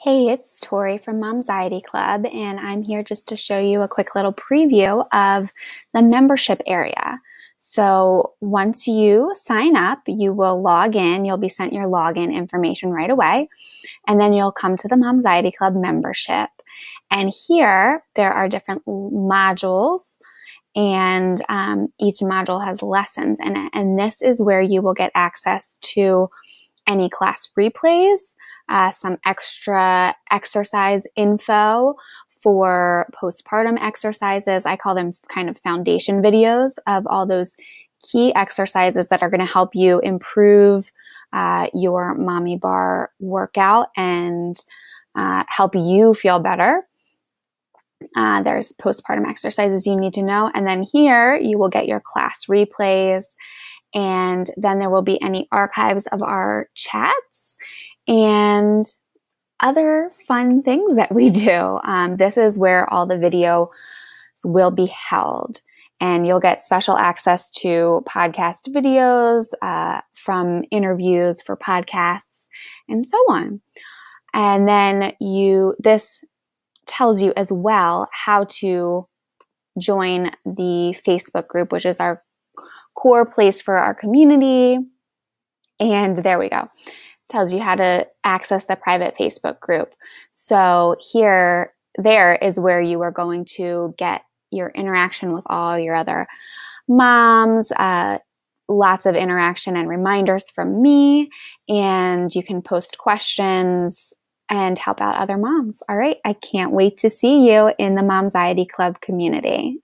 Hey, it's Tori from Momsiety Club, and I'm here just to show you a quick little preview of the membership area. So once you sign up, you will log in. You'll be sent your login information right away, and then you'll come to the Momsiety Club membership. And here, there are different modules and um, each module has lessons in it. And this is where you will get access to any class replays, uh, some extra exercise info for postpartum exercises. I call them kind of foundation videos of all those key exercises that are going to help you improve uh, your mommy bar workout and uh, help you feel better. Uh, there's postpartum exercises you need to know. And then here you will get your class replays and then there will be any archives of our chats and other fun things that we do. Um, this is where all the videos will be held. And you'll get special access to podcast videos uh, from interviews for podcasts and so on. And then you, this tells you as well how to join the Facebook group, which is our core place for our community. And there we go. Tells you how to access the private Facebook group. So here, there is where you are going to get your interaction with all your other moms, uh, lots of interaction and reminders from me, and you can post questions and help out other moms. All right, I can't wait to see you in the Momsiety Club community.